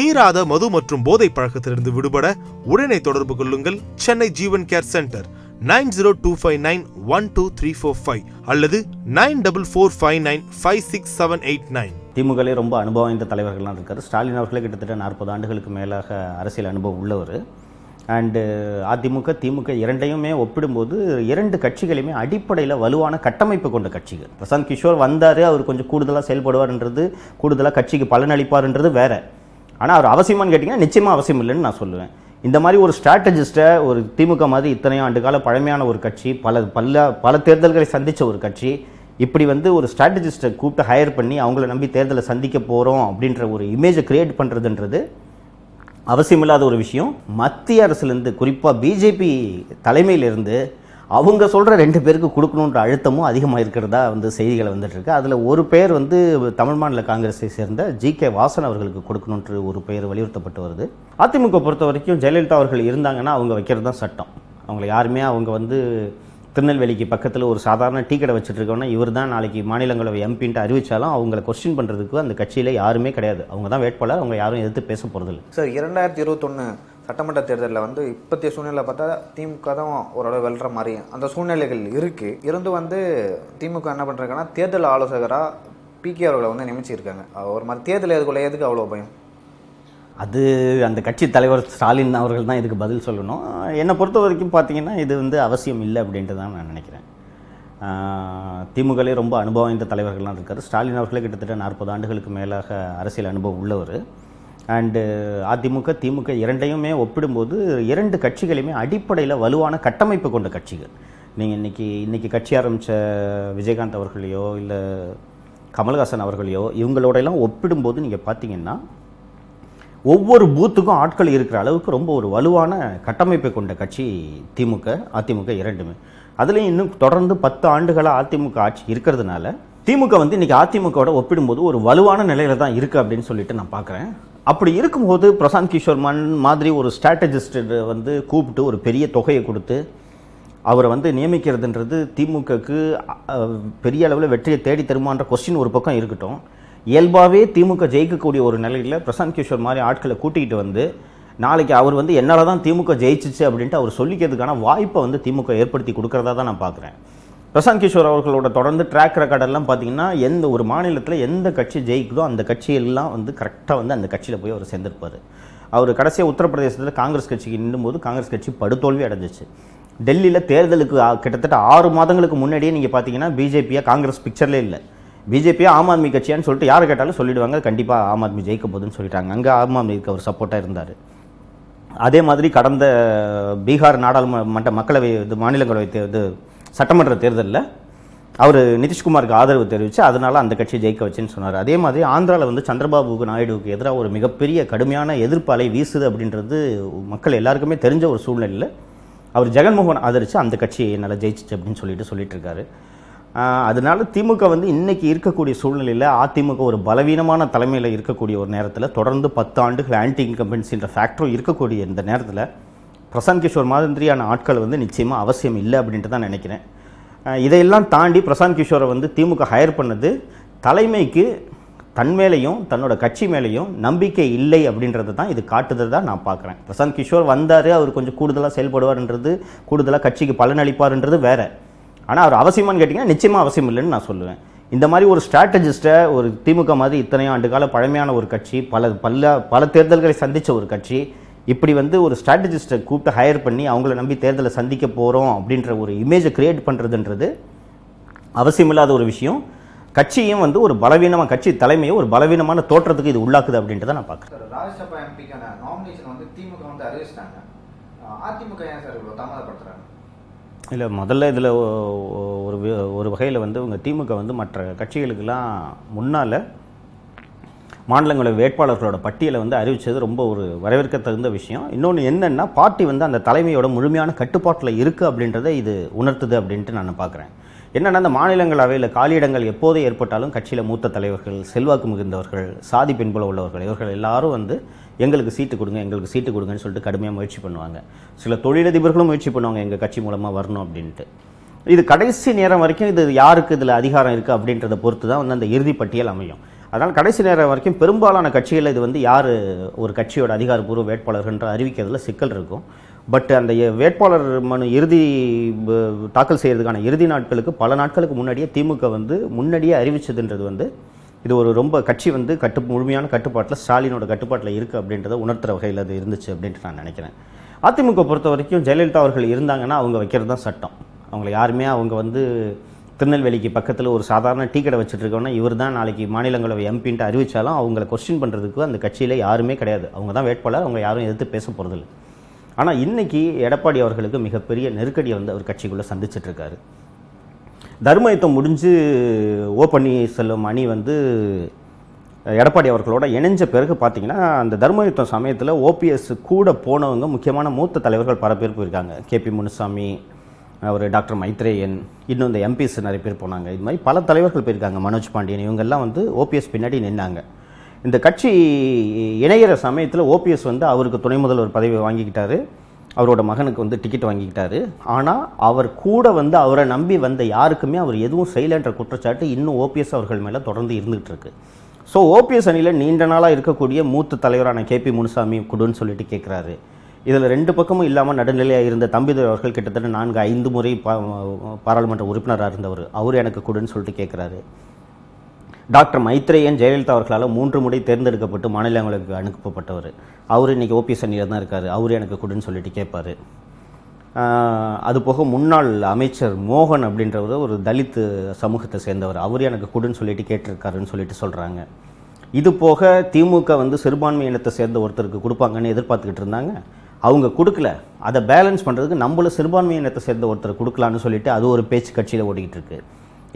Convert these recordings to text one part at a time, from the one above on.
தீராத மது மற்றும் போதை பழக்கத்திலிருந்து விடுபட உடனே தொடர்பு கொள்ளுங்கள் Chennai Jeevan care centre nine zero two five nine one two three four five அல்லது nine double four five nine five six seven eight nine திமுகலே ரொம்ப அனுபவம் வாய்ந்த தலைவர்கள்லாம் இருக்கார் ஸ்டாலின் அவர்களே கிட்டத்தட்ட நாற்பது ஆண்டுகளுக்கு மேலாக அரசியல் அனுபவம் உள்ளவர் அண்டு uh, அதிமுக திமுக இரண்டையுமே ஒப்பிடும்போது இரண்டு கட்சிகளையுமே அடிப்படையில் வலுவான கட்டமைப்பு கொண்ட கட்சிகள் பிரசாந்த் கிஷோர் வந்தார் அவர் கொஞ்சம் கூடுதலாக செயல்படுவார்ன்றது கூடுதலாக கட்சிக்கு பலனளிப்பார்ன்றது வேறு ஆனால் அவர் அவசியமானு கேட்டிங்கன்னா நிச்சயமாக அவசியம் இல்லைன்னு நான் சொல்லுவேன் இந்த மாதிரி ஒரு ஸ்ட்ராட்டஜிஸ்ட்டை ஒரு திமுக மாதிரி இத்தனை ஆண்டு கால பழமையான ஒரு கட்சி பல பல்ல பல தேர்தல்களை சந்தித்த ஒரு கட்சி இப்படி வந்து ஒரு ஸ்ட்ராட்டஜிஸ்ட்டை கூப்பிட்டு ஹையர் பண்ணி அவங்கள நம்பி தேர்தலை சந்திக்க போகிறோம் அப்படின்ற ஒரு இமேஜை க்ரியேட் பண்ணுறதுன்றது அவசியமில்லாத ஒரு விஷயம் மத்திய அரசுலேருந்து குறிப்பாக பிஜேபி தலைமையிலிருந்து அவங்க சொல்கிற ரெண்டு பேருக்கு கொடுக்கணுன்ற அழுத்தமும் அதிகமாக இருக்கிறதா வந்து செய்திகளை வந்துட்டுருக்கு அதில் ஒரு பேர் வந்து தமிழ் மாநில காங்கிரஸை சேர்ந்த ஜி கே வாசன் அவர்களுக்கு கொடுக்கணுன்ற ஒரு பெயர் வலியுறுத்தப்பட்டு வருது அதிமுக பொறுத்த வரைக்கும் ஜெயலலிதா அவர்கள் இருந்தாங்கன்னா அவங்க வைக்கிறது தான் சட்டம் அவங்கள யாருமே அவங்க வந்து திருநெல்வேலிக்கு பக்கத்தில் ஒரு சாதாரண டீ கடை வச்சுட்டுருக்கோன்னா இவர் தான் நாளைக்கு மாநிலங்களவை எம்பின்ட்டு அறிவித்தாலும் அவங்களை கொஸ்டின் பண்ணுறதுக்கு அந்த கட்சியில் யாருமே கிடையாது அவங்க தான் வேட்பாளர் அவங்க யாரும் எதிர்த்து பேச போகிறதில்ல சார் இரண்டாயிரத்தி இருபத்தொன்று சட்டமன்ற தேர்தலில் வந்து இப்போத்திய சூழ்நிலை பார்த்தா திமுக தான் ஓரளவு வெல்ற மாதிரி அந்த சூழ்நிலைகள் இருக்குது இருந்து வந்து திமுக என்ன பண்ணுறாங்கன்னா தேர்தல் ஆலோசகராக பிகே அவர்களை வந்து நியமிச்சிருக்காங்க ஒரு மாதிரி தேர்தல் எதுக்குள்ள எதுக்கு அவ்வளோ பயம் அது அந்த கட்சி தலைவர் ஸ்டாலின் அவர்கள் தான் இதுக்கு பதில் சொல்லணும் என்னை பொறுத்த வரைக்கும் பார்த்தீங்கன்னா இது வந்து அவசியம் இல்லை அப்படின்ட்டு தான் நான் நினைக்கிறேன் திமுகலே ரொம்ப அனுபவம் இந்த தலைவர்கள்லாம் இருக்கார் ஸ்டாலின் அவர்களே கிட்டத்தட்ட நாற்பது ஆண்டுகளுக்கு மேலாக அரசியல் அனுபவம் உள்ளவர் அண்டு uh, அதிமுக திமுக இரண்டையுமே ஒப்பிடும்போது இரண்டு கட்சிகளையுமே அடிப்படையில் வலுவான கட்டமைப்பு கொண்ட கட்சிகள் நீங்கள் இன்றைக்கி இன்றைக்கி கட்சி ஆரம்பித்த விஜயகாந்த் அவர்களையோ இல்லை கமல்ஹாசன் அவர்களையோ இவங்களோடையெல்லாம் ஒப்பிடும்போது நீங்கள் பார்த்தீங்கன்னா ஒவ்வொரு பூத்துக்கும் ஆட்கள் இருக்கிற அளவுக்கு ரொம்ப ஒரு வலுவான கட்டமைப்பை கொண்ட கட்சி திமுக அதிமுக இரண்டுமே அதுலேயும் இன்னும் தொடர்ந்து பத்து ஆண்டுகளாக அதிமுக ஆட்சி இருக்கிறதுனால திமுக வந்து இன்றைக்கி அதிமுகவோட ஒப்பிடும்போது ஒரு வலுவான நிலையில் தான் இருக்குது அப்படின்னு சொல்லிட்டு நான் பார்க்குறேன் அப்படி இருக்கும்போது பிரசாந்த் கிஷோர் மன் மாதிரி ஒரு ஸ்ட்ராட்டஜிஸ்ட்டு வந்து கூப்பிட்டு ஒரு பெரிய தொகையை கொடுத்து அவரை வந்து நியமிக்கிறதுன்றது திமுகக்கு பெரிய அளவில் வெற்றியை தேடி தருமான்ற கொஸ்டின் ஒரு பக்கம் இருக்கட்டும் இயல்பாகவே திமுக ஜெயிக்கக்கூடிய ஒரு நிலையில் பிரசாந்த் கிஷோர் மாதிரி ஆட்களை கூட்டிகிட்டு வந்து நாளைக்கு அவர் வந்து என்னால் தான் திமுக ஜெயிச்சிச்சு அப்படின்ட்டு அவர் சொல்லிக்கிறதுக்கான வாய்ப்பை வந்து திமுக ஏற்படுத்தி கொடுக்குறதா தான் நான் பார்க்குறேன் பிரசாந்த் கிஷோர் அவர்களோட தொடர்ந்து ட்ராக் ரெக்கார்டெல்லாம் பார்த்தீங்கன்னா எந்த ஒரு மாநிலத்தில் எந்த கட்சி ஜெயிக்குதோ அந்த கட்சியெல்லாம் வந்து கரெக்டாக வந்து அந்த கட்சியில் போய் அவர் சேர்ந்திருப்பார் அவர் கடைசியாக உத்தரப்பிரதேசத்தில் காங்கிரஸ் கட்சிக்கு நின்றும்போது காங்கிரஸ் கட்சி படுதோல்வி அடைஞ்சிச்சு டெல்லியில் தேர்தலுக்கு கிட்டத்தட்ட ஆறு மாதங்களுக்கு முன்னாடியே நீங்கள் பார்த்தீங்கன்னா பிஜேபியாக காங்கிரஸ் பிக்சர்லே இல்லை பிஜேபியாக ஆம் ஆத்மி கட்சியான்னு சொல்லிட்டு யார் கேட்டாலும் சொல்லிடுவாங்க கண்டிப்பாக ஆம் ஆத்மி ஜெயிக்க போகுதுன்னு சொல்லிட்டாங்க அங்கே ஆம் ஆத்மிக்கு அவர் சப்போர்ட்டாக இருந்தார் அதே மாதிரி கடந்த பீகார் நாடாளுமன்ற மக்களவை இது மாநிலங்களவை இது சட்டமன்ற தேர்தலில் அவர் நிதிஷ்குமாருக்கு ஆதரவு தெரிவித்து அதனால் அந்த கட்சியை ஜெயிக்க வச்சுன்னு சொன்னார் அதே மாதிரி ஆந்திராவில் வந்து சந்திரபாபு நாயுடுவுக்கு எதிராக ஒரு மிகப்பெரிய கடுமையான எதிர்ப்பலை வீசுது அப்படின்றது மக்கள் எல்லாருக்குமே தெரிஞ்ச ஒரு சூழ்நிலையில் அவர் ஜெகன்மோகன் ஆதரித்து அந்த கட்சியை என்னால் ஜெயிச்சிச்சு அப்படின்னு சொல்லிட்டு சொல்லிட்டுருக்காரு அதனால் அதனால திமுக வந்து இன்றைக்கி இருக்கக்கூடிய சூழ்நிலையில் அதிமுக ஒரு பலவீனமான தலைமையில் இருக்கக்கூடிய ஒரு நேரத்தில் தொடர்ந்து பத்து ஆண்டுகள் ஆன்டி இன்கம்பன்சின்ற ஃபேக்டரும் இருக்கக்கூடிய இந்த நேரத்தில் பிரசாந்த் கிஷோர் மாதிரியான ஆட்கள் வந்து நிச்சயமாக அவசியம் இல்லை அப்படின்ட்டு தான் நினைக்கிறேன் இதையெல்லாம் தாண்டி பிரசாந்த் கிஷோரை வந்து திமுக ஹையர் பண்ணது தலைமைக்கு தன் தன்னோட கட்சி மேலேயும் நம்பிக்கை இல்லை அப்படின்றத தான் இது காட்டுறது தான் நான் பார்க்குறேன் பிரசாந்த் கிஷோர் வந்தார் அவர் கொஞ்சம் கூடுதலாக செயல்படுவார்ன்றது கூடுதலாக கட்சிக்கு பலனளிப்பார்ன்றது வேறு ஆனால் அவர் அவசியமானு கேட்டிங்கன்னா நிச்சயமாக அவசியம் இல்லைன்னு நான் சொல்லுவேன் இந்த மாதிரி ஒரு ஸ்ட்ராட்டஜிஸ்ட்டை ஒரு திமுக மாதிரி இத்தனை ஆண்டு கால பழமையான ஒரு கட்சி பல பல்ல பல தேர்தல்களை சந்தித்த ஒரு கட்சி இப்படி வந்து ஒரு ஸ்ட்ராட்டஜிஸ்ட்டை கூப்பிட்டு ஹையர் பண்ணி அவங்கள நம்பி தேர்தலை சந்திக்க போகிறோம் அப்படின்ற ஒரு இமேஜை க்ரியேட் பண்ணுறதுன்றது அவசியமில்லாத ஒரு விஷயம் கட்சியும் வந்து ஒரு பலவீனமாக கட்சி தலைமையை ஒரு பலவீனமான தோற்றத்துக்கு இது உள்ளாக்குது அப்படின்றத நான் பார்க்குறேன் ராஜ்யசபா எம்பிக்கான நாமினேஷன் வந்து திமுக வந்து அறிவிச்சிட்டாங்க அதிமுக ஏன் சார் இவ்வளோ தாமதப்படுத்துகிறாங்க இல்லை முதல்ல இதில் ஒரு ஒரு வகையில் வந்து இவங்க திமுக வந்து மற்ற கட்சிகளுக்கெல்லாம் முன்னால் மாநிலங்களோட வேட்பாளர்களோட பட்டியலை வந்து அறிவித்தது ரொம்ப ஒரு வரவேற்கத்தகுந்த விஷயம் இன்னொன்று என்னென்னா பார்ட்டி வந்து அந்த தலைமையோட முழுமையான கட்டுப்பாட்டில் இருக்குது அப்படின்றத இது உணர்த்துது அப்படின்ட்டு நான் பார்க்குறேன் என்னென்னா அந்த மாநிலங்களவையில் காலியிடங்கள் எப்போது ஏற்பட்டாலும் கட்சியில் மூத்த தலைவர்கள் செல்வாக்கு மிகுந்தவர்கள் சாதி பின்புல உள்ளவர்கள் இவர்கள் எல்லாரும் வந்து எங்களுக்கு சீட்டு கொடுங்க எங்களுக்கு சீட்டு கொடுங்கன்னு சொல்லிட்டு கடுமையாக முயற்சி பண்ணுவாங்க சில தொழிலதிபர்களும் முயற்சி பண்ணுவாங்க எங்கள் கட்சி மூலமாக வரணும் அப்படின்ட்டு இது கடைசி நேரம் வரைக்கும் இது யாருக்கு இதில் அதிகாரம் இருக்குது அப்படின்றத பொறுத்து தான் வந்து அந்த இறுதிப்பட்டியல் அமையும் அதனால் கடைசி நேரம் வரைக்கும் பெரும்பாலான கட்சிகளில் இது வந்து யார் ஒரு கட்சியோட அதிகாரப்பூர்வ வேட்பாளர்கள் அறிவிக்கிறதுல சிக்கல் இருக்கும் பட் அந்த வேட்பாளர் மனு இறுதி தாக்கல் செய்கிறதுக்கான இறுதி நாட்களுக்கு பல நாட்களுக்கு முன்னாடியே திமுக வந்து முன்னாடியே அறிவிச்சதுன்றது வந்து இது ஒரு ரொம்ப கட்சி வந்து கட்டு முழுமையான கட்டுப்பாட்டில் ஸ்டாலினோட கட்டுப்பாட்டில் இருக்குது அப்படின்றத உணர்த்துற வகையில் அது இருந்துச்சு அப்படின்ட்டு நான் நினைக்கிறேன் அதிமுக பொறுத்த வரைக்கும் ஜெயலலிதா அவர்கள் இருந்தாங்கன்னா அவங்க வைக்கிறது தான் சட்டம் அவங்களை யாருமே அவங்க வந்து திருநெல்வேலிக்கு பக்கத்தில் ஒரு சாதாரண டீ கடை வச்சுட்ருக்கோன்னா இவர் தான் நாளைக்கு மாநிலங்களவை எம்பின்ட்டு அறிவித்தாலும் அவங்கள கொஸ்டின் பண்ணுறதுக்கு அந்த கட்சியில் யாருமே கிடையாது அவங்க தான் வேட்பாளர் அவங்க யாரும் எதிர்த்து பேச போகிறதில்ல ஆனால் இன்றைக்கி எடப்பாடி அவர்களுக்கு மிகப்பெரிய நெருக்கடியை வந்து அவர் கட்சிக்குள்ளே சந்திச்சிட்ருக்காரு தர்மயுத்தம் முடிஞ்சு ஓ செல்லும் அணி வந்து எடப்பாடி அவர்களோட இணைஞ்ச பிறகு பார்த்தீங்கன்னா அந்த தர்மயுத்தம் சமயத்தில் ஓபிஎஸ் கூட போனவங்க முக்கியமான மூத்த தலைவர்கள் பல பேர் போயிருக்காங்க கேபி முனுசாமி அவர் டாக்டர் மைத்ரேயன் இன்னும் இந்த எம்பிஸ் நிறைய பேர் போனாங்க இது மாதிரி பல தலைவர்கள் போயிருக்காங்க மனோஜ் பாண்டியன் இவங்கெல்லாம் வந்து ஓபிஎஸ் பின்னாடி நின்னாங்க இந்த கட்சி இணைகிற சமயத்தில் ஓபிஎஸ் வந்து அவருக்கு துணை முதல்வர் பதவி வாங்கிக்கிட்டாரு அவரோட மகனுக்கு வந்து டிக்கெட் வாங்கிக்கிட்டாரு ஆனால் அவர் கூட வந்து அவரை நம்பி வந்த யாருக்குமே அவர் எதுவும் செய்யலைன்ற குற்றச்சாட்டு இன்னும் ஓபிஎஸ் அவர்கள் மேலே தொடர்ந்து இருந்துகிட்டு இருக்கு ஸோ ஓபிஎஸ் அணியில் நீண்ட நாளாக இருக்கக்கூடிய மூத்த தலைவரான கே பி முனுசாமி கொடுன்னு சொல்லிட்டு கேட்குறாரு இதில் ரெண்டு பக்கமும் இல்லாமல் நடுநிலையாக இருந்த தம்பிதுரை அவர்கள் கிட்டத்தட்ட நான்கு ஐந்து முறை பா பாராளுமன்ற உறுப்பினராக இருந்தவர் அவர் எனக்கு கொடுன்னு சொல்லிட்டு கேட்குறாரு டாக்டர் மைத்ரேயன் ஜெயலலிதா அவர்களால் மூன்று முறை தேர்ந்தெடுக்கப்பட்டு மாநிலங்களுக்கு அனுப்பப்பட்டவர் அவர் இன்றைக்கி ஓபிஎஸ் அணியில் தான் இருக்கார் அவர் எனக்கு கொடுன்னு சொல்லிட்டு கேட்பார் அதுபோக முன்னாள் அமைச்சர் மோகன் அப்படின்றவர் ஒரு தலித்து சமூகத்தை சேர்ந்தவர் அவர் எனக்கு கொடுன்னு சொல்லிட்டு கேட்டிருக்காருன்னு சொல்லிட்டு சொல்கிறாங்க இது போக திமுக வந்து சிறுபான்மை இனத்தை சேர்ந்த ஒருத்தருக்கு கொடுப்பாங்கன்னு எதிர்பார்த்துக்கிட்டு இருந்தாங்க அவங்க கொடுக்கல அதை பேலன்ஸ் பண்ணுறதுக்கு நம்மளும் சிறுபான்மையினத்தை சேர்ந்த ஒருத்தர் கொடுக்கலான்னு சொல்லிட்டு அது ஒரு பேச்சு கட்சியில் ஓடிக்கிட்டு இருக்கு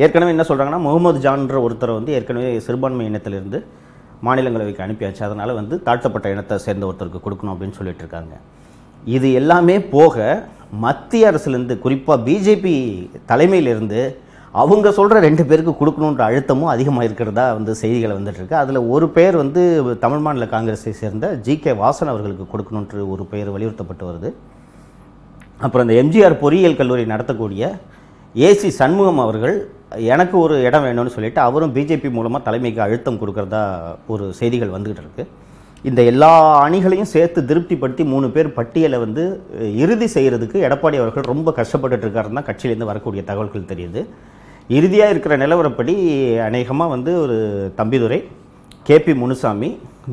ஏற்கனவே என்ன சொல்கிறாங்கன்னா முகமது ஜான்ற ஒருத்தரை வந்து ஏற்கனவே சிறுபான்மை இனத்திலிருந்து மாநிலங்களவைக்கு அனுப்பியாச்சு அதனால் வந்து தாழ்த்தப்பட்ட இனத்தை சேர்ந்த ஒருத்தருக்கு கொடுக்கணும் அப்படின்னு சொல்லிட்டு இருக்காங்க இது எல்லாமே போக மத்திய அரசுலேருந்து குறிப்பாக பிஜேபி தலைமையிலிருந்து அவங்க சொல்கிற ரெண்டு பேருக்கு கொடுக்கணுன்ற அழுத்தமும் அதிகமாக இருக்கிறதா வந்து செய்திகளை வந்துட்டுருக்கு அதில் ஒரு பேர் வந்து தமிழ் மாநில காங்கிரஸை சேர்ந்த ஜி கே வாசன் அவர்களுக்கு கொடுக்கணுன்ற ஒரு பெயர் வலியுறுத்தப்பட்டு வருது அப்புறம் இந்த எம்ஜிஆர் பொறியியல் கல்லூரி நடத்தக்கூடிய ஏசி சண்முகம் அவர்கள் எனக்கு ஒரு இடம் வேணும்னு சொல்லிட்டு அவரும் பிஜேபி மூலமாக தலைமைக்கு அழுத்தம் கொடுக்குறதா ஒரு செய்திகள் வந்துக்கிட்டு இருக்கு இந்த எல்லா அணிகளையும் சேர்த்து திருப்திப்படுத்தி மூணு பேர் பட்டியலை வந்து இறுதி செய்கிறதுக்கு எடப்பாடி அவர்கள் ரொம்ப கஷ்டப்பட்டுட்டு இருக்காருன்னு தான் கட்சியிலேருந்து வரக்கூடிய தகவல்கள் தெரியுது இறுதியாக இருக்கிற நிலவரப்படி அநேகமாக வந்து ஒரு Thambidurai K P Munusamy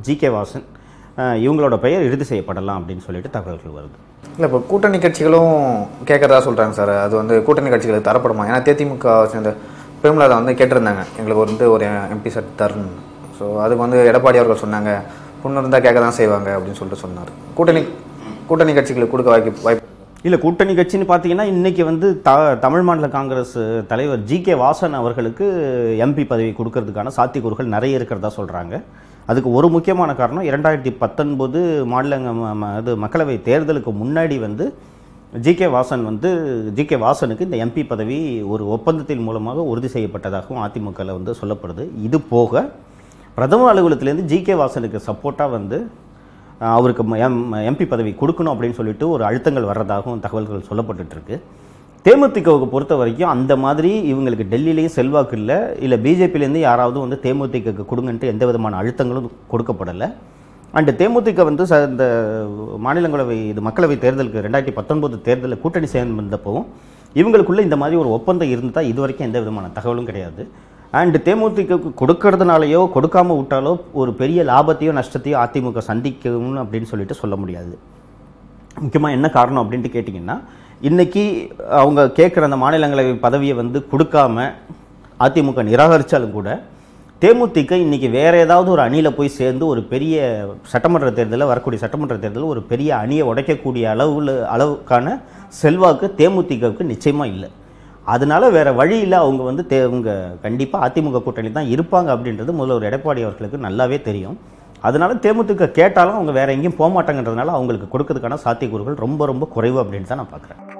G K Vasan இவங்களோட பெயர் இறுதி செய்யப்படலாம் அப்படின்னு சொல்லிட்டு தகவல்கள் வருது இல்லை இப்போ கூட்டணி கட்சிகளும் கேட்குறதா சொல்கிறாங்க சார் அது வந்து கூட்டணி கட்சிகளுக்கு தரப்படுமா ஏன்னா தேதிமுக சேர்ந்த பெருமலாதை வந்து கேட்டிருந்தாங்க எங்களுக்கு வந்து ஒரு எம்பி சட் தரணும் ஸோ அதுக்கு வந்து எடப்பாடி அவர்கள் சொன்னாங்க பொண்ணு இருந்தால் கேட்க தான் செய்வாங்க அப்படின்னு சொல்லிட்டு சொன்னார் கூட்டணி கூட்டணி கட்சிகளுக்கு கொடுக்க வாய்ப்பு வாய்ப்பு இல்லை கூட்டணி கட்சின்னு பார்த்தீங்கன்னா இன்றைக்கி வந்து த தமிழ் மாநில காங்கிரஸ் தலைவர் ஜி கே வாசன் அவர்களுக்கு எம்பி பதவி கொடுக்கறதுக்கான சாத்தியக்கூறுகள் நிறைய இருக்கிறதா சொல்கிறாங்க அதுக்கு ஒரு முக்கியமான காரணம் இரண்டாயிரத்தி பத்தொன்பது மாநிலங்க அது மக்களவை தேர்தலுக்கு முன்னாடி வந்து ஜி கே வாசன் வந்து ஜி கே வாசனுக்கு இந்த எம்பி பதவி ஒரு ஒப்பந்தத்தின் மூலமாக உறுதி செய்யப்பட்டதாகவும் அதிமுகவில் வந்து சொல்லப்படுது இது போக பிரதம அலுவலகத்திலேருந்து ஜி கே வாசனுக்கு சப்போர்ட்டாக வந்து அவருக்கு எம் எம்பி பதவி கொடுக்கணும் அப்படின்னு சொல்லிட்டு ஒரு அழுத்தங்கள் வர்றதாகவும் தகவல்கள் இருக்கு தேமுதிகவுக்கு பொறுத்த வரைக்கும் அந்த மாதிரி இவங்களுக்கு டெல்லியிலேயும் செல்வாக்கு இல்லை இல்லை பிஜேபியிலேருந்து யாராவது வந்து தேமுதிகக்கு கொடுங்கன்ட்டு எந்த விதமான அழுத்தங்களும் கொடுக்கப்படலை அண்டு தேமுதிக வந்து ச இந்த மாநிலங்களவை இது மக்களவை தேர்தலுக்கு ரெண்டாயிரத்தி பத்தொன்பது தேர்தலில் கூட்டணி சேர்ந்திருந்தப்பவும் இவங்களுக்குள்ளே இந்த மாதிரி ஒரு ஒப்பந்தம் இருந்தால் இது வரைக்கும் எந்த விதமான தகவலும் கிடையாது அண்டு தேமுதிகவுக்கு கொடுக்கறதுனாலையோ கொடுக்காம விட்டாலோ ஒரு பெரிய லாபத்தையோ நஷ்டத்தையோ அதிமுக சந்திக்கணும்னு அப்படின்னு சொல்லிட்டு சொல்ல முடியாது முக்கியமாக என்ன காரணம் அப்படின்ட்டு கேட்டிங்கன்னா இன்றைக்கி அவங்க கேட்குற அந்த மாநிலங்களவை பதவியை வந்து கொடுக்காம அதிமுக நிராகரித்தாலும் கூட தேமுதிக இன்றைக்கி வேறு ஏதாவது ஒரு அணியில் போய் சேர்ந்து ஒரு பெரிய சட்டமன்ற தேர்தலில் வரக்கூடிய சட்டமன்ற தேர்தலில் ஒரு பெரிய அணியை உடைக்கக்கூடிய அளவில் அளவுக்கான செல்வாக்கு தேமுதிகவுக்கு நிச்சயமாக இல்லை அதனால வேறு வழியில் அவங்க வந்து தே அவங்க கண்டிப்பாக அதிமுக கூட்டணி தான் இருப்பாங்க அப்படின்றது முதல்வர் எடப்பாடி அவர்களுக்கு நல்லாவே தெரியும் அதனால தேமுதிக கேட்டாலும் அவங்க வேறு எங்கேயும் போக மாட்டாங்கன்றதுனால அவங்களுக்கு கொடுக்கறதுக்கான சாத்தியக்கூறுகள் ரொம்ப ரொம்ப குறைவு அப்படின்னு தான் நான் பார்க்குறேன்